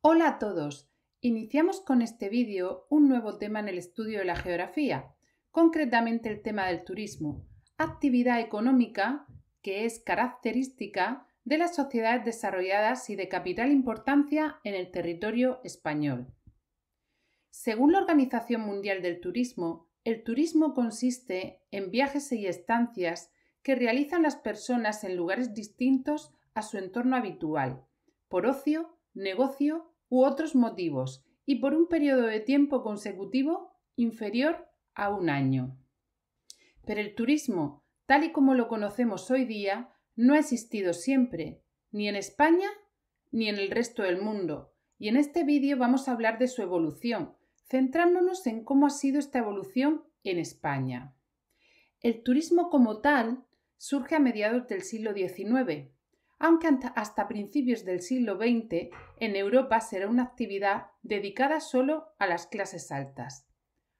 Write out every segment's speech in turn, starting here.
Hola a todos. Iniciamos con este vídeo un nuevo tema en el estudio de la geografía, concretamente el tema del turismo, actividad económica que es característica de las sociedades desarrolladas y de capital importancia en el territorio español. Según la Organización Mundial del Turismo, el turismo consiste en viajes y estancias que realizan las personas en lugares distintos a su entorno habitual, por ocio, negocio u otros motivos, y por un periodo de tiempo consecutivo inferior a un año. Pero el turismo, tal y como lo conocemos hoy día, no ha existido siempre, ni en España ni en el resto del mundo, y en este vídeo vamos a hablar de su evolución, centrándonos en cómo ha sido esta evolución en España. El turismo como tal surge a mediados del siglo XIX, aunque hasta principios del siglo XX en Europa será una actividad dedicada solo a las clases altas.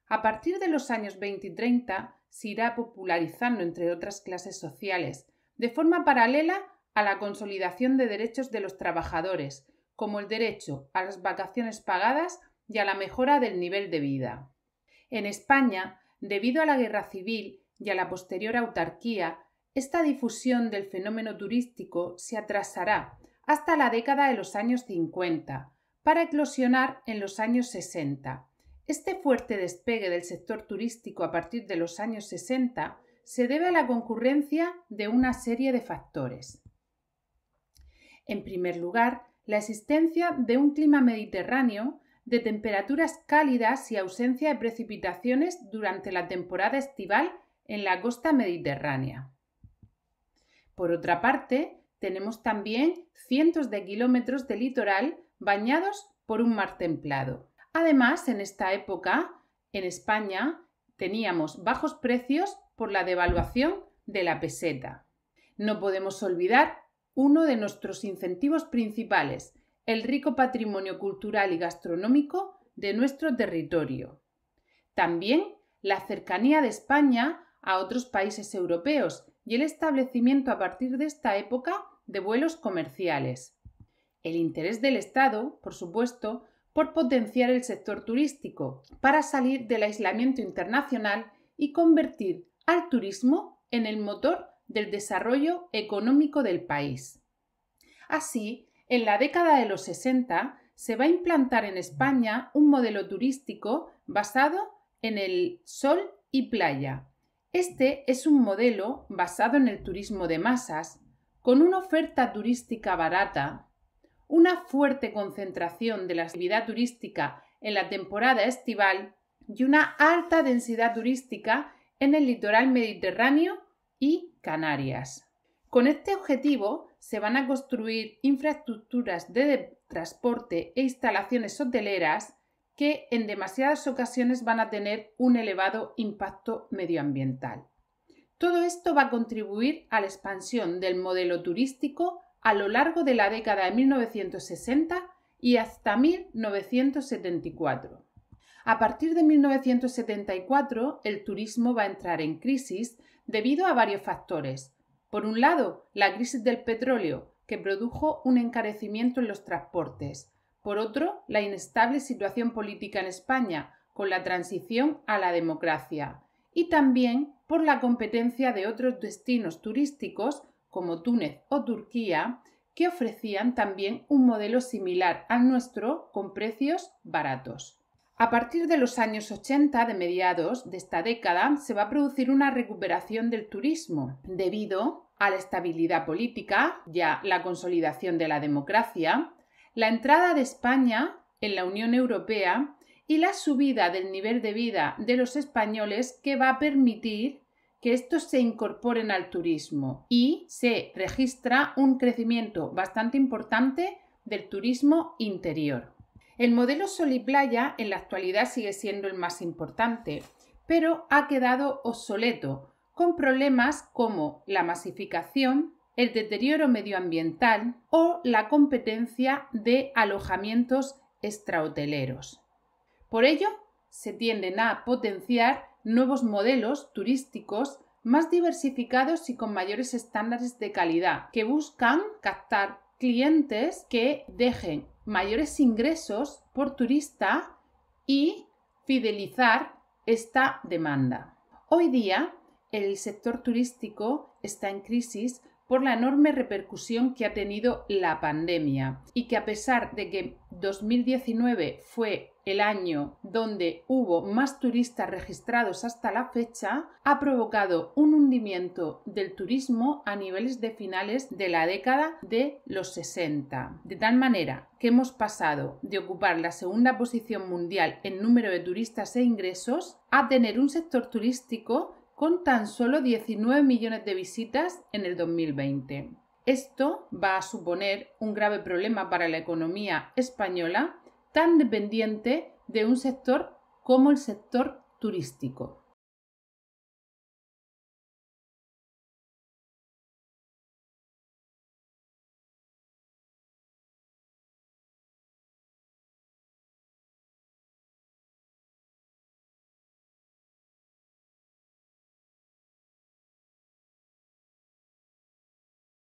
A partir de los años 20 y 30 se irá popularizando entre otras clases sociales, de forma paralela a la consolidación de derechos de los trabajadores, como el derecho a las vacaciones pagadas y a la mejora del nivel de vida. En España, debido a la guerra civil y a la posterior autarquía, esta difusión del fenómeno turístico se atrasará hasta la década de los años 50 para eclosionar en los años 60. Este fuerte despegue del sector turístico a partir de los años 60 se debe a la concurrencia de una serie de factores. En primer lugar, la existencia de un clima mediterráneo de temperaturas cálidas y ausencia de precipitaciones durante la temporada estival en la costa mediterránea. Por otra parte, tenemos también cientos de kilómetros de litoral bañados por un mar templado. Además, en esta época, en España, teníamos bajos precios por la devaluación de la peseta. No podemos olvidar uno de nuestros incentivos principales, el rico patrimonio cultural y gastronómico de nuestro territorio. También la cercanía de España a otros países europeos y el establecimiento a partir de esta época de vuelos comerciales. El interés del Estado, por supuesto, por potenciar el sector turístico, para salir del aislamiento internacional y convertir al turismo en el motor del desarrollo económico del país. Así, en la década de los 60 se va a implantar en España un modelo turístico basado en el sol y playa, este es un modelo basado en el turismo de masas, con una oferta turística barata, una fuerte concentración de la actividad turística en la temporada estival y una alta densidad turística en el litoral mediterráneo y Canarias. Con este objetivo se van a construir infraestructuras de transporte e instalaciones hoteleras que en demasiadas ocasiones van a tener un elevado impacto medioambiental. Todo esto va a contribuir a la expansión del modelo turístico a lo largo de la década de 1960 y hasta 1974. A partir de 1974, el turismo va a entrar en crisis debido a varios factores. Por un lado, la crisis del petróleo, que produjo un encarecimiento en los transportes. Por otro, la inestable situación política en España, con la transición a la democracia. Y también por la competencia de otros destinos turísticos, como Túnez o Turquía, que ofrecían también un modelo similar al nuestro con precios baratos. A partir de los años 80 de mediados de esta década se va a producir una recuperación del turismo debido a la estabilidad política, ya la consolidación de la democracia, la entrada de España en la Unión Europea y la subida del nivel de vida de los españoles que va a permitir que estos se incorporen al turismo y se registra un crecimiento bastante importante del turismo interior. El modelo sol y playa en la actualidad sigue siendo el más importante, pero ha quedado obsoleto con problemas como la masificación, el deterioro medioambiental o la competencia de alojamientos extrahoteleros. Por ello, se tienden a potenciar nuevos modelos turísticos más diversificados y con mayores estándares de calidad, que buscan captar clientes que dejen mayores ingresos por turista y fidelizar esta demanda. Hoy día, el sector turístico está en crisis por la enorme repercusión que ha tenido la pandemia y que a pesar de que 2019 fue el año donde hubo más turistas registrados hasta la fecha, ha provocado un hundimiento del turismo a niveles de finales de la década de los 60. De tal manera que hemos pasado de ocupar la segunda posición mundial en número de turistas e ingresos a tener un sector turístico con tan solo 19 millones de visitas en el 2020. Esto va a suponer un grave problema para la economía española tan dependiente de un sector como el sector turístico.